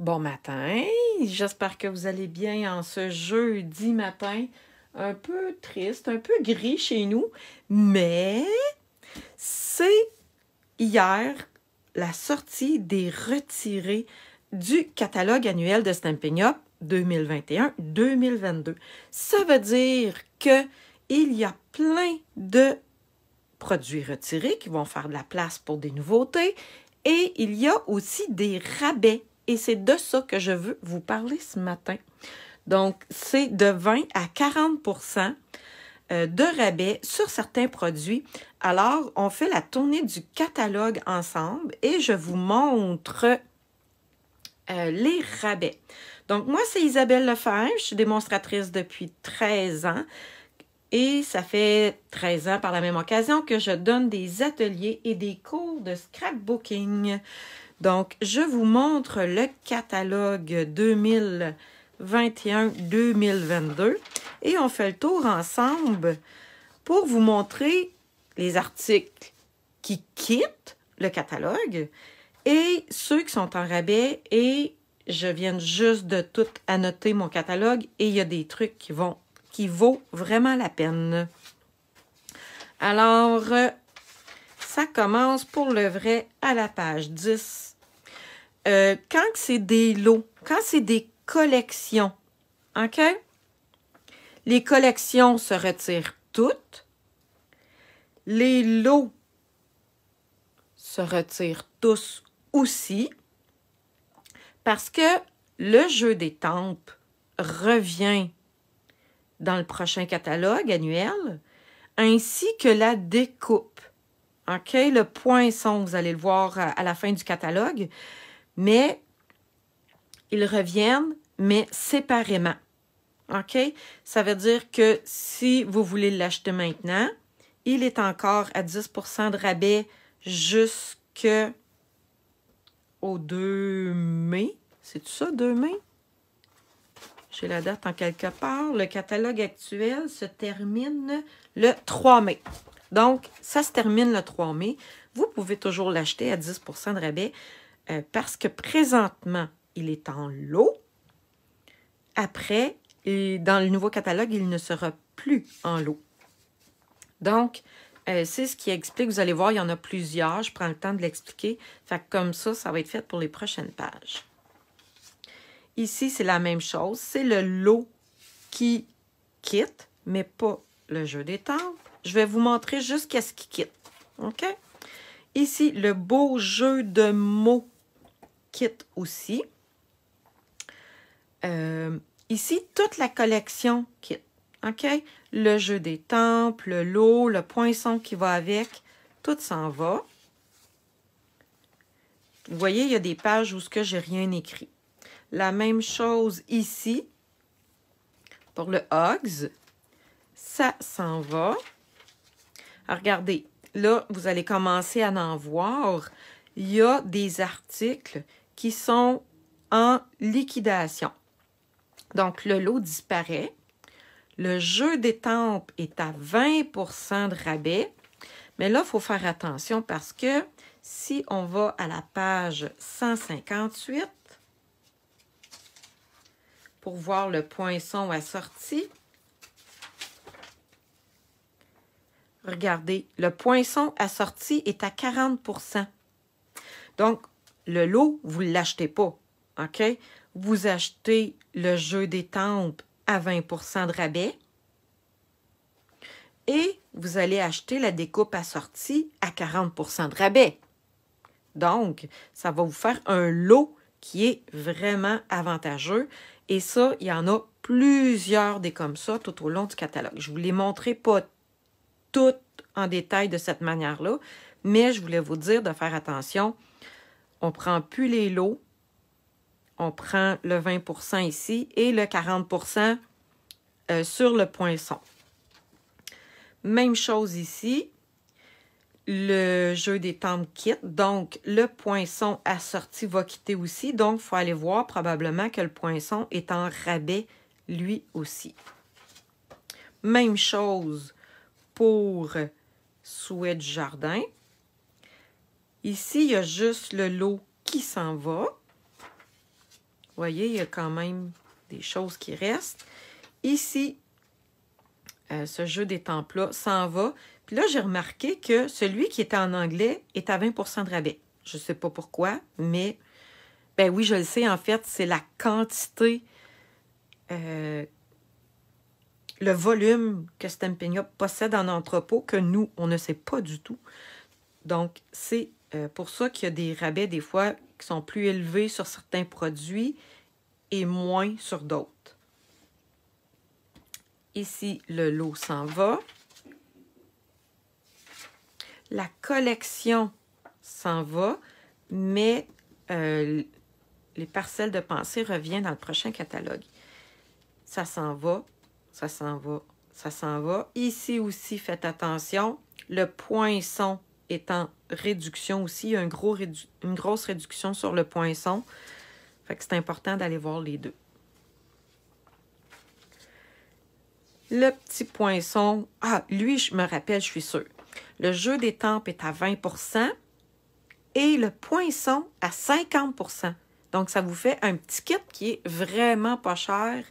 Bon matin, j'espère que vous allez bien en ce jeudi matin. Un peu triste, un peu gris chez nous, mais c'est hier la sortie des retirés du catalogue annuel de Stamping Up 2021-2022. Ça veut dire que il y a plein de produits retirés qui vont faire de la place pour des nouveautés et il y a aussi des rabais et c'est de ça que je veux vous parler ce matin. Donc, c'est de 20 à 40 euh, de rabais sur certains produits. Alors, on fait la tournée du catalogue ensemble et je vous montre euh, les rabais. Donc, moi, c'est Isabelle Lefebvre. Je suis démonstratrice depuis 13 ans. Et ça fait 13 ans, par la même occasion, que je donne des ateliers et des cours de scrapbooking. Donc, je vous montre le catalogue 2021-2022 et on fait le tour ensemble pour vous montrer les articles qui quittent le catalogue et ceux qui sont en rabais et je viens juste de tout annoter mon catalogue et il y a des trucs qui vont qui vaut vraiment la peine. Alors, ça commence pour le vrai à la page 10. Euh, quand c'est des lots, quand c'est des collections, OK? Les collections se retirent toutes. Les lots se retirent tous aussi. Parce que le jeu des tempes revient dans le prochain catalogue annuel, ainsi que la découpe. OK? Le point vous allez le voir euh, à la fin du catalogue. Mais ils reviennent, mais séparément. OK? Ça veut dire que si vous voulez l'acheter maintenant, il est encore à 10 de rabais jusqu'au 2 mai. C'est ça, 2 mai? J'ai la date en quelque part. Le catalogue actuel se termine le 3 mai. Donc, ça se termine le 3 mai. Vous pouvez toujours l'acheter à 10 de rabais euh, parce que présentement, il est en lot. Après, dans le nouveau catalogue, il ne sera plus en lot. Donc, euh, c'est ce qui explique. Vous allez voir, il y en a plusieurs. Je prends le temps de l'expliquer. Fait que comme ça, ça va être fait pour les prochaines pages. Ici, c'est la même chose. C'est le lot qui quitte, mais pas le jeu des je vais vous montrer jusqu'à ce qui quitte. OK? Ici, le beau jeu de mots quitte aussi. Euh, ici, toute la collection quitte. OK? Le jeu des temples, l'eau, le poinçon qui va avec, tout s'en va. Vous voyez, il y a des pages où ce que j'ai rien écrit. La même chose ici pour le Hogs. Ça s'en va regardez, là, vous allez commencer à en voir. Il y a des articles qui sont en liquidation. Donc, le lot disparaît. Le jeu des tempes est à 20 de rabais. Mais là, il faut faire attention parce que si on va à la page 158 pour voir le poinçon assorti, Regardez, le poinçon assorti est à 40 Donc, le lot, vous ne l'achetez pas. OK? Vous achetez le jeu des tempes à 20 de rabais. Et vous allez acheter la découpe assortie à 40 de rabais. Donc, ça va vous faire un lot qui est vraiment avantageux. Et ça, il y en a plusieurs des comme ça tout au long du catalogue. Je vous l'ai montré pas toutes en détail de cette manière-là, mais je voulais vous dire de faire attention. On ne prend plus les lots, on prend le 20 ici et le 40 euh, sur le poinçon. Même chose ici, le jeu des temps quitte, donc le poinçon assorti va quitter aussi, donc il faut aller voir probablement que le poinçon est en rabais lui aussi. Même chose pour souhait du jardin. Ici, il y a juste le lot qui s'en va. Vous voyez, il y a quand même des choses qui restent. Ici, euh, ce jeu des temples s'en va. Puis là, j'ai remarqué que celui qui était en anglais est à 20 de rabais. Je ne sais pas pourquoi, mais ben oui, je le sais, en fait, c'est la quantité euh, le volume que Stampin' Up possède en entrepôt que nous, on ne sait pas du tout. Donc, c'est euh, pour ça qu'il y a des rabais des fois qui sont plus élevés sur certains produits et moins sur d'autres. Ici, le lot s'en va. La collection s'en va, mais euh, les parcelles de pensée reviennent dans le prochain catalogue. Ça s'en va ça s'en va, ça s'en va. Ici aussi, faites attention, le poinçon est en réduction aussi, il y a un gros une grosse réduction sur le poinçon. Fait que c'est important d'aller voir les deux. Le petit poinçon, ah, lui, je me rappelle, je suis sûre. Le jeu des tempes est à 20 et le poinçon à 50 Donc, ça vous fait un petit kit qui est vraiment pas cher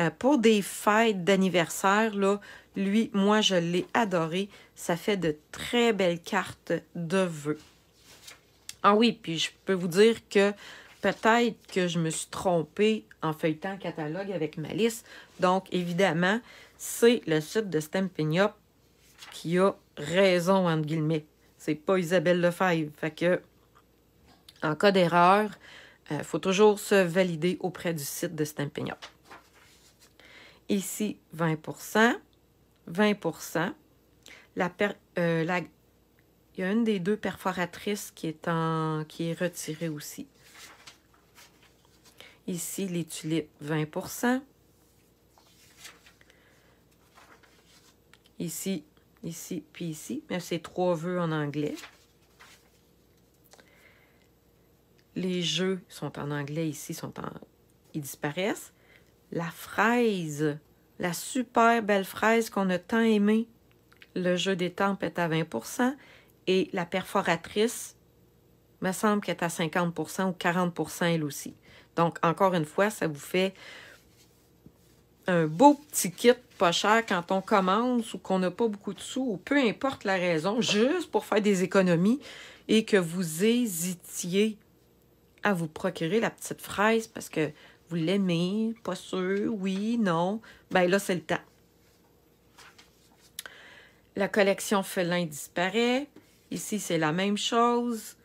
euh, pour des fêtes d'anniversaire, là, lui, moi, je l'ai adoré. Ça fait de très belles cartes de vœux. Ah oui, puis je peux vous dire que peut-être que je me suis trompée en feuilletant le catalogue avec ma liste. Donc, évidemment, c'est le site de Stampin' Up qui a raison, entre guillemets. C'est pas Isabelle Lefebvre. Fait que, en cas d'erreur, il euh, faut toujours se valider auprès du site de Stampin' Ici, 20 20 la euh, la, Il y a une des deux perforatrices qui est, en, qui est retirée aussi. Ici, les tulipes, 20 Ici, ici, puis ici. Mais c'est trois vœux en anglais. Les jeux sont en anglais ici, sont en... ils disparaissent la fraise, la super belle fraise qu'on a tant aimée. Le jeu des tempes est à 20 et la perforatrice, me semble qu'elle est à 50 ou 40 elle aussi. Donc, encore une fois, ça vous fait un beau petit kit pas cher quand on commence ou qu'on n'a pas beaucoup de sous ou peu importe la raison, juste pour faire des économies et que vous hésitiez à vous procurer la petite fraise parce que vous l'aimez? Pas sûr? Oui? Non? Ben là, c'est le temps. La collection félin disparaît. Ici, c'est la même chose.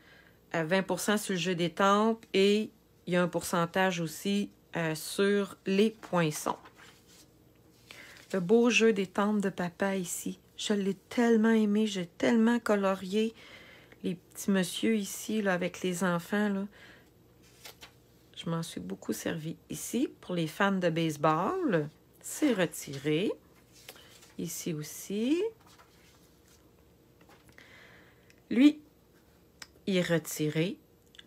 20 euh, sur le jeu des tempes et il y a un pourcentage aussi euh, sur les poinçons. Le beau jeu des tempes de papa ici. Je l'ai tellement aimé, j'ai tellement colorié les petits monsieur ici avec les enfants. Là. Je m'en suis beaucoup servi ici. Pour les fans de baseball, c'est retiré. Ici aussi. Lui, il est retiré.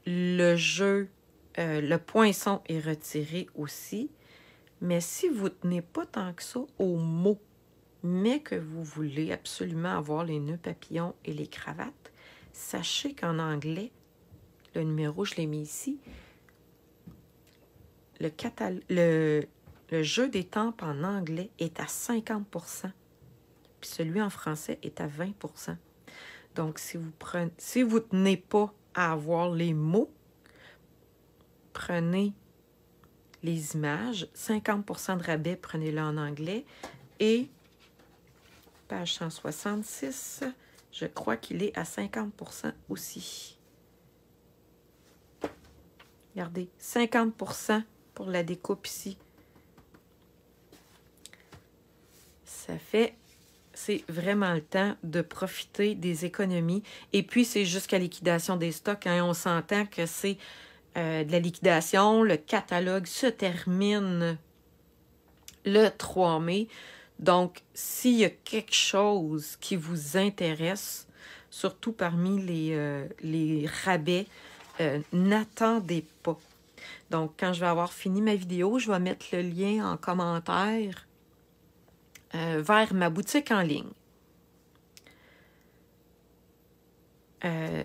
Le jeu, euh, le poinçon est retiré aussi. Mais si vous ne tenez pas tant que ça au mot, mais que vous voulez absolument avoir les nœuds papillons et les cravates, sachez qu'en anglais, le numéro, je l'ai mis ici, le, jeu des tempes en anglais est à 50 puis celui en français est à 20 Donc, si vous prenez, si vous tenez pas à avoir les mots, prenez les images, 50 de rabais, prenez-le en anglais. Et page 166, je crois qu'il est à 50 aussi. Regardez, 50 pour la découpe ici. Ça fait c'est vraiment le temps de profiter des économies. Et puis, c'est jusqu'à liquidation des stocks. Hein, on s'entend que c'est euh, de la liquidation. Le catalogue se termine le 3 mai. Donc, s'il y a quelque chose qui vous intéresse, surtout parmi les, euh, rabais, euh, n'attendez pas. Donc, quand je vais avoir fini ma vidéo, je vais mettre le lien en commentaire euh, vers ma boutique en ligne. Retirez, euh,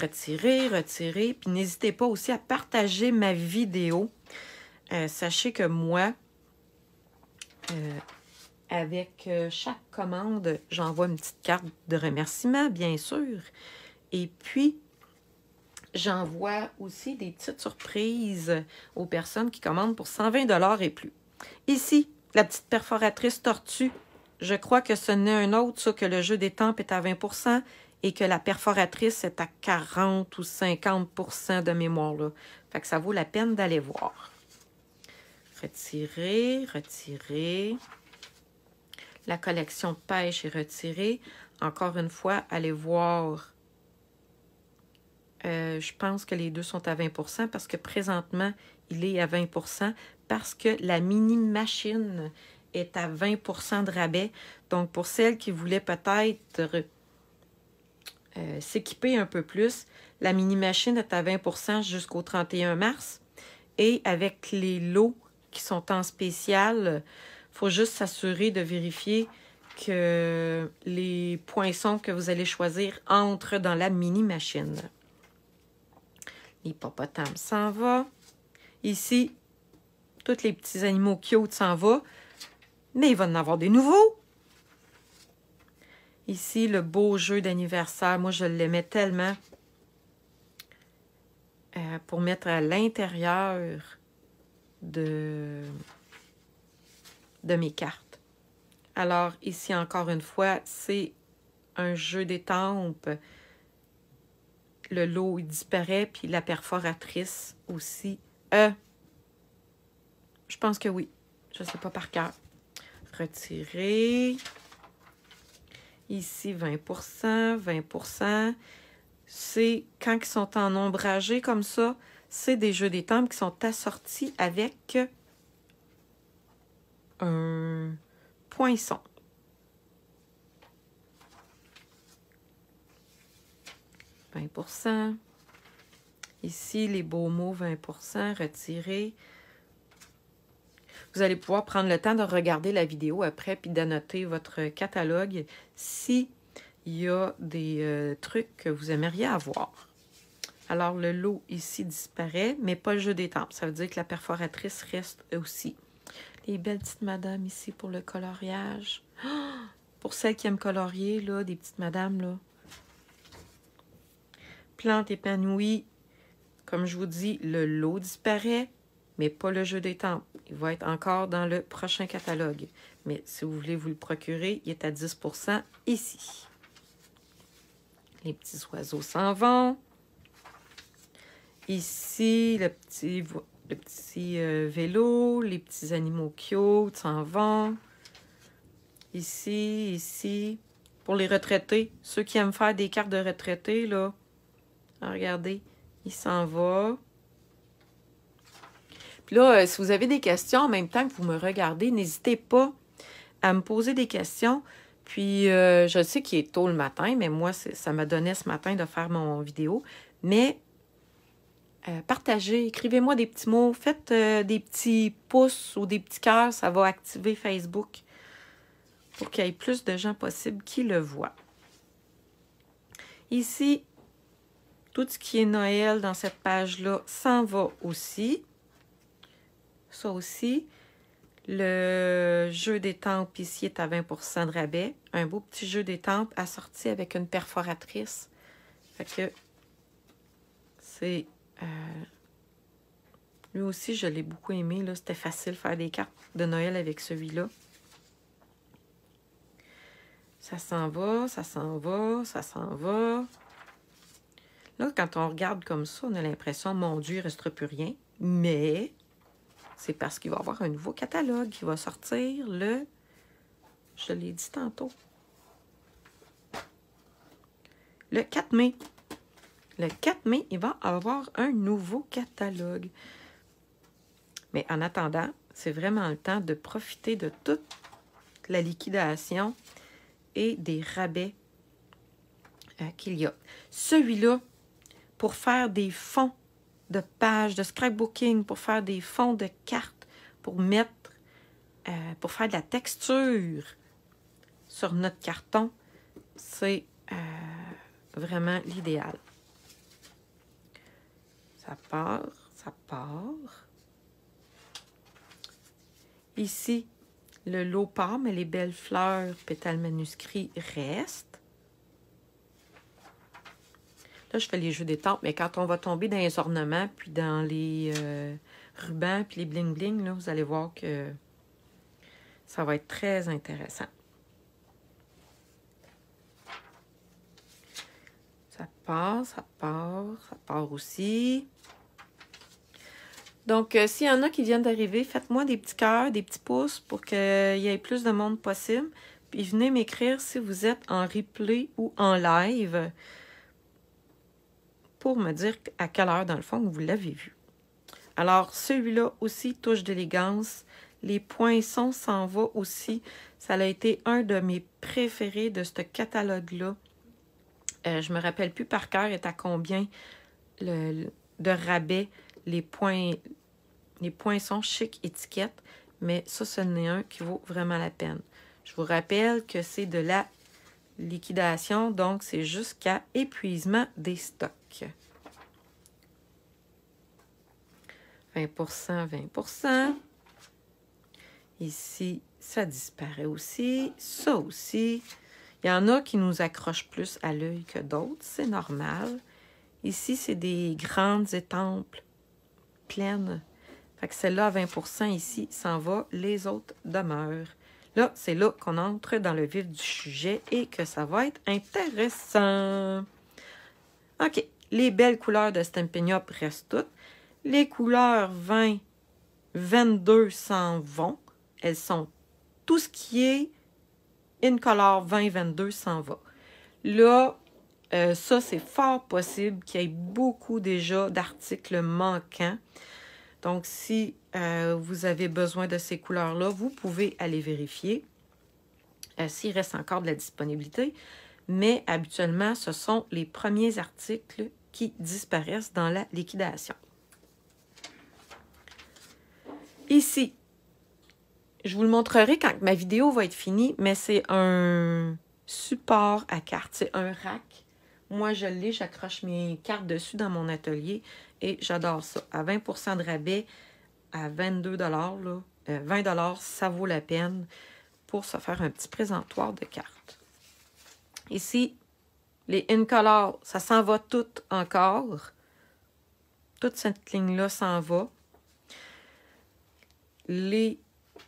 retirer, retirer. Puis n'hésitez pas aussi à partager ma vidéo. Euh, sachez que moi, avec chaque commande, j'envoie une petite carte de remerciement, bien sûr. Et puis, J'envoie aussi des petites surprises aux personnes qui commandent pour 120 et plus. Ici, la petite perforatrice tortue. Je crois que ce n'est un autre, ça, que le jeu des tempes est à 20 et que la perforatrice est à 40 ou 50 de mémoire. Là. Fait que ça vaut la peine d'aller voir. Retirer, retirer. La collection pêche est retirée. Encore une fois, allez voir euh, je pense que les deux sont à 20 parce que présentement, il est à 20 parce que la mini-machine est à 20 de rabais. Donc, pour celles qui voulaient peut-être euh, s'équiper un peu plus, la mini-machine est à 20 jusqu'au 31 mars. Et avec les lots qui sont en spécial, il faut juste s'assurer de vérifier que les poinçons que vous allez choisir entrent dans la mini-machine. L'hippopotame s'en va. Ici, tous les petits animaux qui autres s'en vont. Mais il va en avoir des nouveaux. Ici, le beau jeu d'anniversaire. Moi, je l'aimais tellement. Euh, pour mettre à l'intérieur de, de mes cartes. Alors, ici, encore une fois, c'est un jeu d'étampes le lot il disparaît, puis la perforatrice aussi. Euh, je pense que oui. Je ne sais pas par cœur. Retirer. Ici, 20 20 C'est quand ils sont en ombragé comme ça, c'est des jeux des qui sont assortis avec un poinçon. Ici, les beaux mots, 20 retirés. Vous allez pouvoir prendre le temps de regarder la vidéo après puis d'annoter votre catalogue s'il y a des euh, trucs que vous aimeriez avoir. Alors, le lot ici disparaît, mais pas le jeu des tempes. Ça veut dire que la perforatrice reste aussi. Les belles petites madames ici pour le coloriage. Pour celles qui aiment colorier, là, des petites madames, là, plante épanouie, comme je vous dis, le lot disparaît, mais pas le jeu des temps. Il va être encore dans le prochain catalogue. Mais si vous voulez vous le procurer, il est à 10 ici. Les petits oiseaux s'en vont. Ici, le petit, le petit euh, vélo, les petits animaux cute s'en vont. Ici, ici. Pour les retraités, ceux qui aiment faire des cartes de retraités, là, ah, regardez, il s'en va. Puis là, euh, si vous avez des questions en même temps que vous me regardez, n'hésitez pas à me poser des questions. Puis, euh, je sais qu'il est tôt le matin, mais moi, ça m'a donné ce matin de faire mon vidéo. Mais euh, partagez, écrivez-moi des petits mots, faites des petits pouces ou des petits cœurs, ça va activer Facebook pour qu'il y ait plus de gens possibles qui le voient. Ici, tout ce qui est Noël dans cette page-là s'en va aussi. Ça aussi. Le jeu des tempes ici est à 20 de rabais. Un beau petit jeu des tempes assorti avec une perforatrice. Fait que c'est... Euh, lui aussi, je l'ai beaucoup aimé. C'était facile de faire des cartes de Noël avec celui-là. Ça s'en va, ça s'en va, ça s'en va. Là, quand on regarde comme ça, on a l'impression, mon Dieu, il ne restera plus rien. Mais c'est parce qu'il va y avoir un nouveau catalogue qui va sortir le... Je l'ai dit tantôt. Le 4 mai. Le 4 mai, il va avoir un nouveau catalogue. Mais en attendant, c'est vraiment le temps de profiter de toute la liquidation et des rabais euh, qu'il y a. Celui-là, pour faire des fonds de pages, de scrapbooking, pour faire des fonds de cartes, pour mettre, euh, pour faire de la texture sur notre carton, c'est euh, vraiment l'idéal. Ça part, ça part. Ici, le lot part, mais les belles fleurs, pétales manuscrits restent. Là, je fais les jeux des tempes, mais quand on va tomber dans les ornements, puis dans les euh, rubans, puis les bling-bling, là, vous allez voir que ça va être très intéressant. Ça part, ça part, ça part aussi. Donc, euh, s'il y en a qui viennent d'arriver, faites-moi des petits cœurs, des petits pouces pour qu'il y ait plus de monde possible. Puis venez m'écrire si vous êtes en replay ou en live pour me dire à quelle heure, dans le fond, vous l'avez vu. Alors, celui-là aussi, touche d'élégance. Les poinçons s'en va aussi. Ça a été un de mes préférés de ce catalogue-là. Euh, je me rappelle plus par cœur est à combien le, de rabais les, points, les poinçons chic étiquette, mais ça, ce n'est un qui vaut vraiment la peine. Je vous rappelle que c'est de la liquidation, donc c'est jusqu'à épuisement des stocks. 20 20 Ici, ça disparaît aussi. Ça aussi. Il y en a qui nous accrochent plus à l'œil que d'autres. C'est normal. Ici, c'est des grandes étampes pleines. Fait que celle-là, 20 ici, s'en va. Les autres demeurent. Là, c'est là qu'on entre dans le vif du sujet et que ça va être intéressant. OK. Les belles couleurs de Stampin' Up restent toutes. Les couleurs 20, 22 s'en vont. Elles sont tout ce qui est une couleur 20, 22 s'en va. Là, euh, ça, c'est fort possible qu'il y ait beaucoup déjà d'articles manquants. Donc, si euh, vous avez besoin de ces couleurs-là, vous pouvez aller vérifier euh, s'il reste encore de la disponibilité. Mais habituellement, ce sont les premiers articles qui disparaissent dans la liquidation. Ici, je vous le montrerai quand ma vidéo va être finie, mais c'est un support à cartes, c'est un rack. Moi, je l'ai, j'accroche mes cartes dessus dans mon atelier et j'adore ça. À 20 de rabais, à 22 là, 20 euh, ça vaut la peine pour se faire un petit présentoir de cartes. Ici, les color ça s'en va tout encore. Toute cette ligne-là s'en va. Les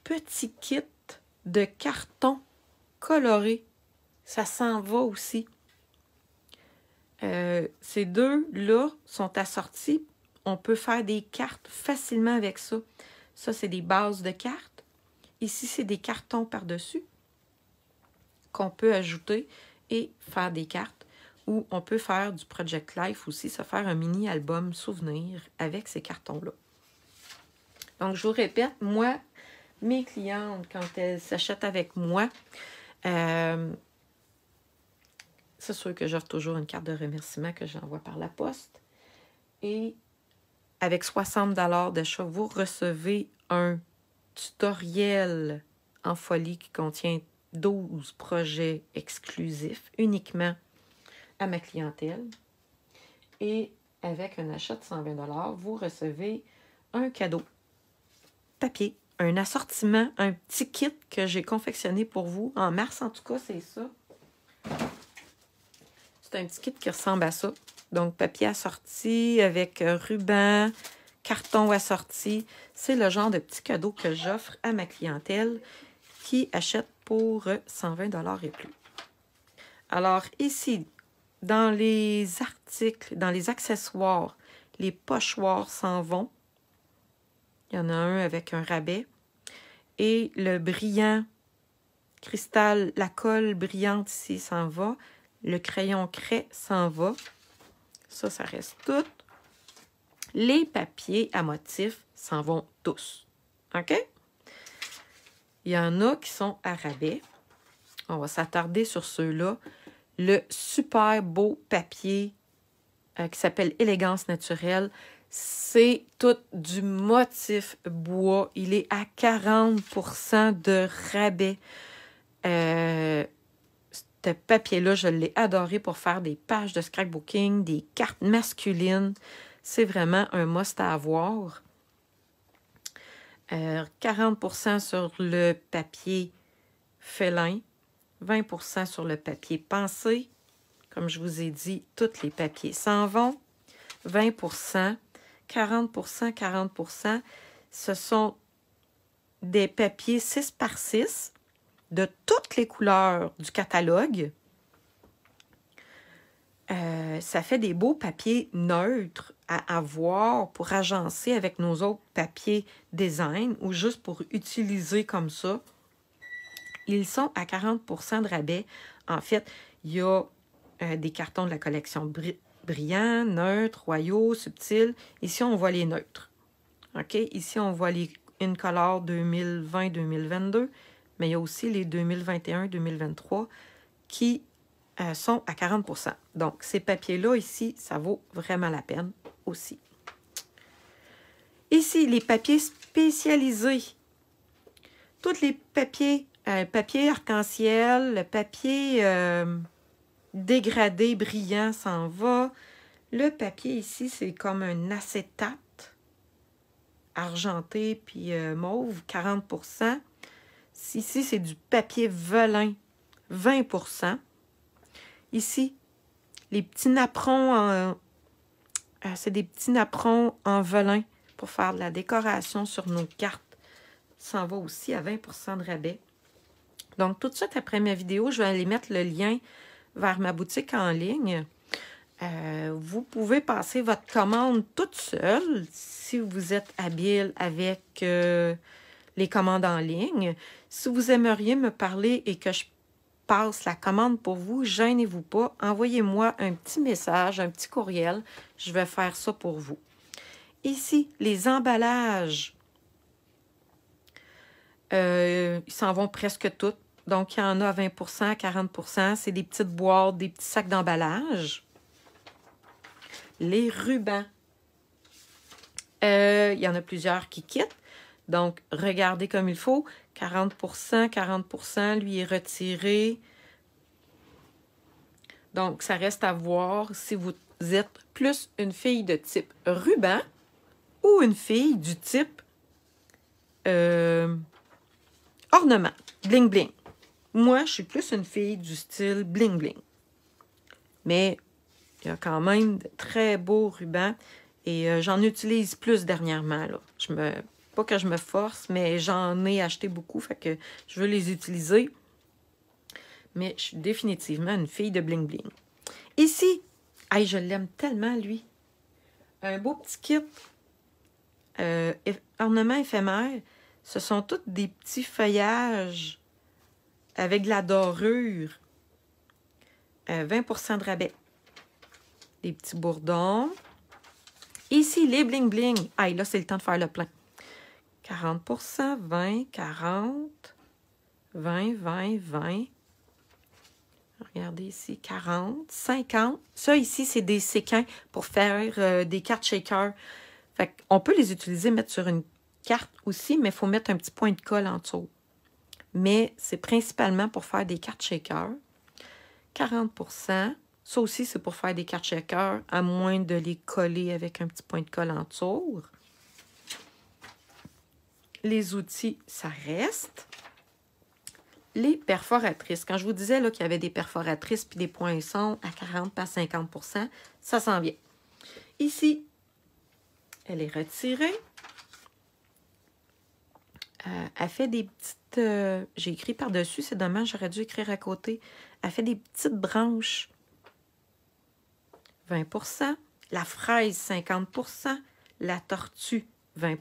petits kits de carton coloré, ça s'en va aussi. Euh, ces deux-là sont assortis on peut faire des cartes facilement avec ça. Ça, c'est des bases de cartes. Ici, c'est des cartons par-dessus qu'on peut ajouter et faire des cartes. Ou on peut faire du Project Life aussi, se faire un mini-album souvenir avec ces cartons-là. Donc, je vous répète, moi, mes clientes, quand elles s'achètent avec moi, euh, c'est sûr que j'offre toujours une carte de remerciement que j'envoie par la poste. Et avec 60 dollars d'achat, vous recevez un tutoriel en folie qui contient 12 projets exclusifs uniquement à ma clientèle. Et avec un achat de 120 vous recevez un cadeau papier, un assortiment, un petit kit que j'ai confectionné pour vous. En mars, en tout cas, c'est ça. C'est un petit kit qui ressemble à ça. Donc, papier assorti avec euh, ruban, carton assorti. C'est le genre de petit cadeau que j'offre à ma clientèle qui achète pour 120 euh, et plus. Alors ici, dans les articles, dans les accessoires, les pochoirs s'en vont. Il y en a un avec un rabais. Et le brillant cristal, la colle brillante ici s'en va. Le crayon craie s'en va. Ça, ça reste tout. Les papiers à motifs s'en vont tous. OK? Il y en a qui sont à rabais. On va s'attarder sur ceux-là. Le super beau papier euh, qui s'appelle Élégance naturelle, c'est tout du motif bois. Il est à 40 de rabais. Euh, papier-là, je l'ai adoré pour faire des pages de scrapbooking, des cartes masculines. C'est vraiment un must à avoir. 40% euh, sur le papier félin, 20% sur le papier pensé. Comme je vous ai dit, tous les papiers s'en vont. 20%, 40%, 40%. Ce sont des papiers 6 par 6 de toutes les couleurs du catalogue. Euh, ça fait des beaux papiers neutres à avoir pour agencer avec nos autres papiers design ou juste pour utiliser comme ça. Ils sont à 40 de rabais. En fait, il y a euh, des cartons de la collection brillants, brillant, neutre, royaux, subtil. Ici, on voit les neutres. OK? Ici, on voit les Incolor 2020-2022 mais il y a aussi les 2021-2023 qui euh, sont à 40 Donc, ces papiers-là, ici, ça vaut vraiment la peine aussi. Ici, les papiers spécialisés. Tous les papiers, euh, papier arc-en-ciel, euh, papier dégradé, brillant s'en va. Le papier ici, c'est comme un acétate argenté puis mauve, 40 Ici, c'est du papier velin, 20 Ici, les petits napperons en... Euh, c'est des petits napperons en velin pour faire de la décoration sur nos cartes. Ça va aussi à 20 de rabais. Donc, tout de suite après ma vidéo, je vais aller mettre le lien vers ma boutique en ligne. Euh, vous pouvez passer votre commande toute seule si vous êtes habile avec... Euh, les commandes en ligne. Si vous aimeriez me parler et que je passe la commande pour vous, gênez-vous pas, envoyez-moi un petit message, un petit courriel, je vais faire ça pour vous. Ici, les emballages, euh, ils s'en vont presque tous. Donc, il y en a 20 40 C'est des petites boîtes, des petits sacs d'emballage. Les rubans. Euh, il y en a plusieurs qui quittent. Donc, regardez comme il faut. 40%, 40%, lui est retiré. Donc, ça reste à voir si vous êtes plus une fille de type ruban ou une fille du type euh, ornement, bling bling. Moi, je suis plus une fille du style bling bling. Mais il y a quand même de très beaux rubans et euh, j'en utilise plus dernièrement. Là. Je me pas que je me force, mais j'en ai acheté beaucoup, fait que je veux les utiliser. Mais je suis définitivement une fille de bling bling. Ici, aïe, je l'aime tellement, lui. Un beau petit kit. Euh, ornement éphémère. Ce sont tous des petits feuillages avec de la dorure. 20 euh, de rabais. Des petits bourdons. Ici, les bling-bling. Aïe, là, c'est le temps de faire le plein. 40 20, 40, 20, 20, 20. Regardez ici, 40, 50. Ça, ici, c'est des séquins pour faire euh, des cartes shaker. Fait On peut les utiliser, mettre sur une carte aussi, mais il faut mettre un petit point de colle en dessous. Mais c'est principalement pour faire des cartes shaker. 40 Ça aussi, c'est pour faire des cartes shaker, à moins de les coller avec un petit point de colle en dessous les outils, ça reste. Les perforatrices. Quand je vous disais qu'il y avait des perforatrices puis des poinçons à 40 par 50 ça s'en vient. Ici, elle est retirée. Euh, elle fait des petites... Euh, j'ai écrit par-dessus, c'est dommage, j'aurais dû écrire à côté. Elle fait des petites branches. 20 la fraise 50 la tortue 20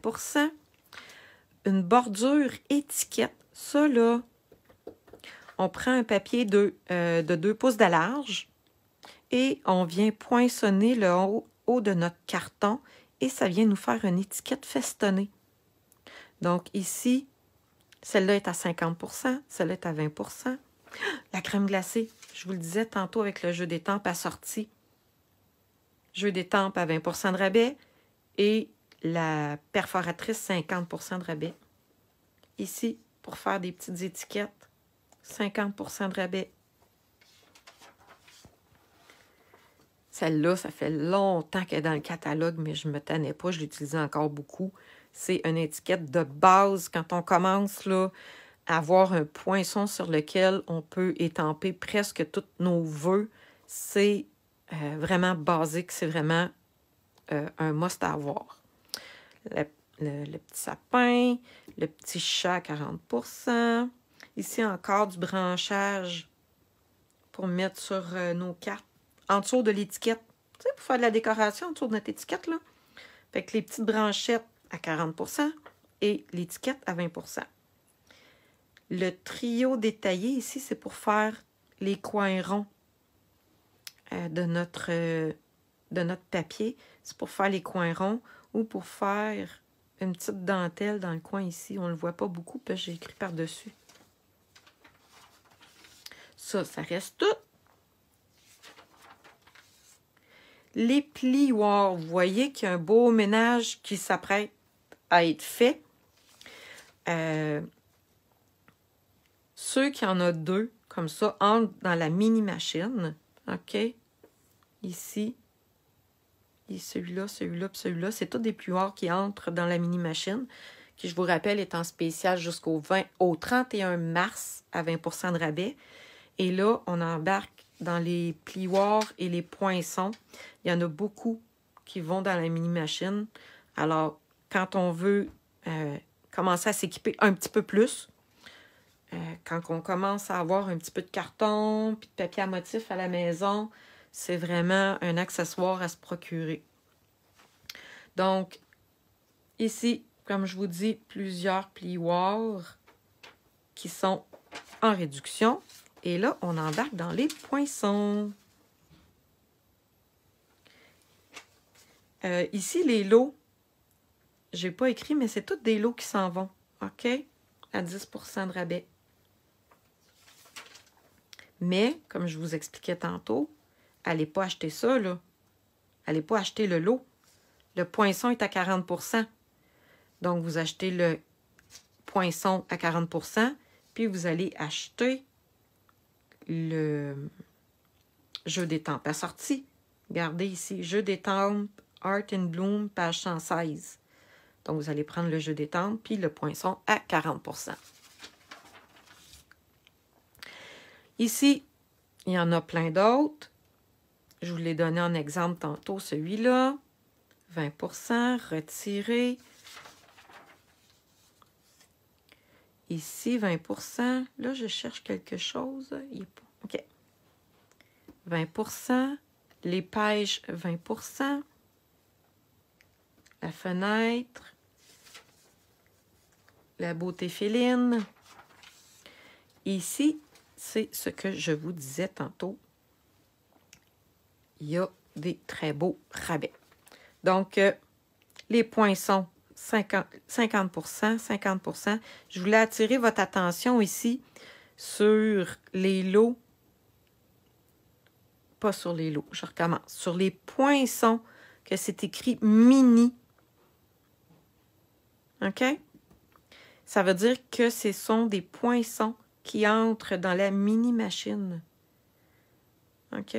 une bordure étiquette. Ça, là, on prend un papier de, 2 euh, pouces de large et on vient poinçonner le haut, de notre carton et ça vient nous faire une étiquette festonnée. Donc ici, celle-là est à 50 celle-là est à 20 La crème glacée, je vous le disais tantôt avec le jeu des tempes assorti. Jeu des tempes à 20 de rabais et la perforatrice, 50 de rabais. Ici, pour faire des petites étiquettes, 50 de rabais. Celle-là, ça fait longtemps qu'elle est dans le catalogue, mais je ne me tenais pas, je l'utilisais encore beaucoup. C'est une étiquette de base. Quand on commence là, à avoir un poinçon sur lequel on peut étamper presque tous nos voeux, c'est euh, vraiment basique, c'est vraiment euh, un must à avoir le, petit sapin, le petit chat à 40 Ici encore du branchage pour mettre sur euh, nos cartes, en dessous de l'étiquette. Tu sais, pour faire de la décoration en dessous de notre étiquette, là. Fait que les petites branchettes à 40 et l'étiquette à 20 Le trio détaillé ici, c'est pour faire les coins ronds euh, de, notre, euh, de notre papier. C'est pour faire les coins ronds ou pour faire une petite dentelle dans le coin ici. On ne le voit pas beaucoup parce que j'ai écrit par-dessus. Ça, ça reste tout. Les plioirs, vous voyez qu'il y a un beau ménage qui s'apprête à être fait. Euh, ceux qui en ont deux, comme ça, entrent dans la mini-machine. OK? Ici. Et celui-là, celui-là, puis celui-là, c'est tous des plioirs qui entrent dans la mini-machine, qui, je vous rappelle, est en spécial jusqu'au 20, au 31 mars à 20 de rabais. Et là, on embarque dans les plioirs et les poinçons. Il y en a beaucoup qui vont dans la mini-machine. Alors, quand on veut euh, commencer à s'équiper un petit peu plus, euh, quand on commence à avoir un petit peu de carton, puis de papier à motif à la maison, c'est vraiment un accessoire à se procurer. Donc, ici, comme je vous dis, plusieurs plioirs qui sont en réduction. Et là, on embarque dans les poinçons. Euh, ici, les lots, j'ai pas écrit, mais c'est tous des lots qui s'en vont, OK? À 10 de rabais. Mais, comme je vous expliquais tantôt, Allez pas acheter ça, là. Allez pas acheter le lot. Le poinçon est à 40 Donc, vous achetez le poinçon à 40 puis vous allez acheter le jeu d'étampes tempes à sortie. Regardez ici, jeu d'étampes Art and Bloom, page 116. Donc, vous allez prendre le jeu d'étampes, puis le poinçon à 40 Ici, il y en a plein d'autres. Je vous l'ai donné en exemple tantôt, celui-là. 20 retiré. Ici, 20 Là, je cherche quelque chose. Il est pas... OK. 20 Les pêches, 20 La fenêtre. La beauté féline. Ici, c'est ce que je vous disais tantôt il y a des très beaux rabais. Donc, euh, les points 50, 50%, Je voulais attirer votre attention ici sur les lots, pas sur les lots, je recommence, sur les poinçons que c'est écrit mini. OK? Ça veut dire que ce sont des poinçons qui entrent dans la mini-machine. OK?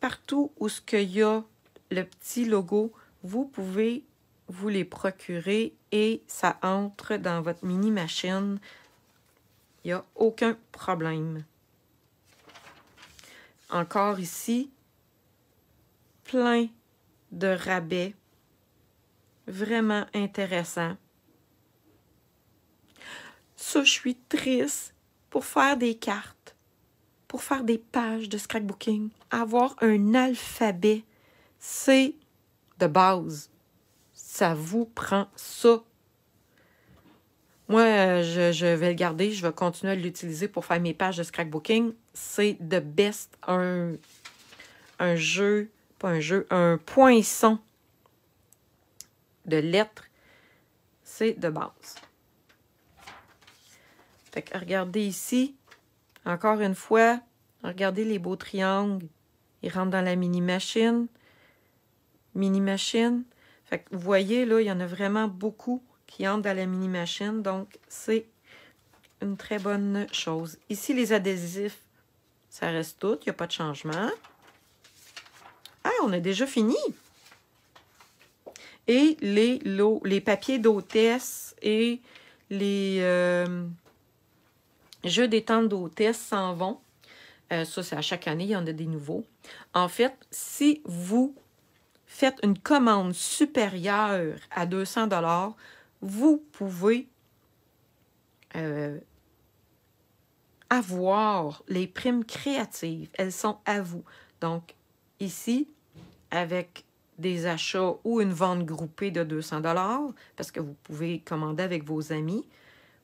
partout où ce qu'il y a le petit logo, vous pouvez vous les procurer et ça entre dans votre mini machine. Il n'y a aucun problème. Encore ici, plein de rabais. Vraiment intéressant. Ça, je suis triste pour faire des cartes pour faire des pages de scrapbooking. Avoir un alphabet, c'est de base. Ça vous prend ça. Moi, euh, je, vais le garder, je vais continuer à l'utiliser pour faire mes pages de scrapbooking. C'est de best un, un jeu, pas un jeu, un poinçon de lettres. C'est de base. Fait que regardez ici, encore une fois, regardez les beaux triangles. Ils rentrent dans la mini-machine. Mini-machine. vous voyez, là, il y en a vraiment beaucoup qui entrent dans la mini-machine. Donc, c'est une très bonne chose. Ici, les adhésifs, ça reste tout. Il n'y a pas de changement. Ah, on a déjà fini! Et les, les papiers d'hôtesse et les... Euh, Jeux détente d'hôtesse s'en vont. Euh, ça, c'est à chaque année, il y en a des nouveaux. En fait, si vous faites une commande supérieure à 200 dollars, vous pouvez euh, avoir les primes créatives. Elles sont à vous. Donc, ici, avec des achats ou une vente groupée de 200 dollars, parce que vous pouvez commander avec vos amis,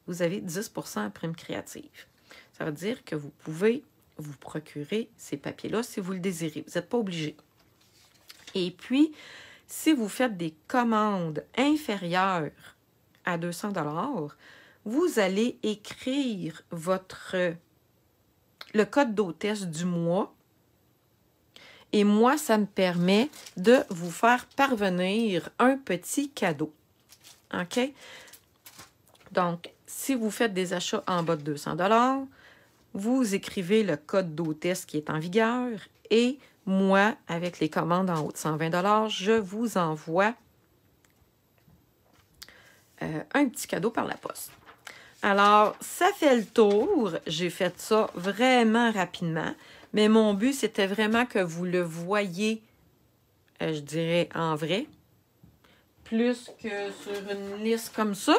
vous avez 10 en prime créative. Ça veut dire que vous pouvez vous procurer ces papiers-là si vous le désirez. Vous n'êtes pas obligé. Et puis, si vous faites des commandes inférieures à 200 dollars, vous allez écrire votre le code d'hôtesse du mois. Et moi, ça me permet de vous faire parvenir un petit cadeau. OK? Donc, si vous faites des achats en bas de 200 vous écrivez le code d'hôtesse qui est en vigueur et moi, avec les commandes en haut de 120 je vous envoie euh, un petit cadeau par la poste. Alors, ça fait le tour. J'ai fait ça vraiment rapidement, mais mon but, c'était vraiment que vous le voyiez, euh, je dirais, en vrai, plus que sur une liste comme ça.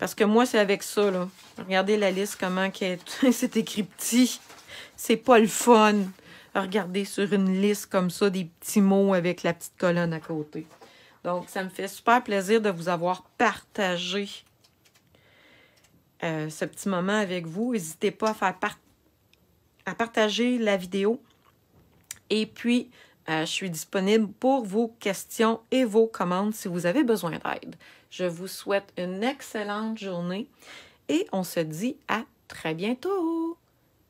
Parce que moi, c'est avec ça, là. Regardez la liste, comment c'est écrit petit. C'est pas le fun. Regardez sur une liste comme ça, des petits mots avec la petite colonne à côté. Donc, ça me fait super plaisir de vous avoir partagé euh, ce petit moment avec vous. N'hésitez pas à, faire à partager la vidéo. Et puis, euh, je suis disponible pour vos questions et vos commandes si vous avez besoin d'aide. Je vous souhaite une excellente journée et on se dit à très bientôt.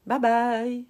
Bye bye.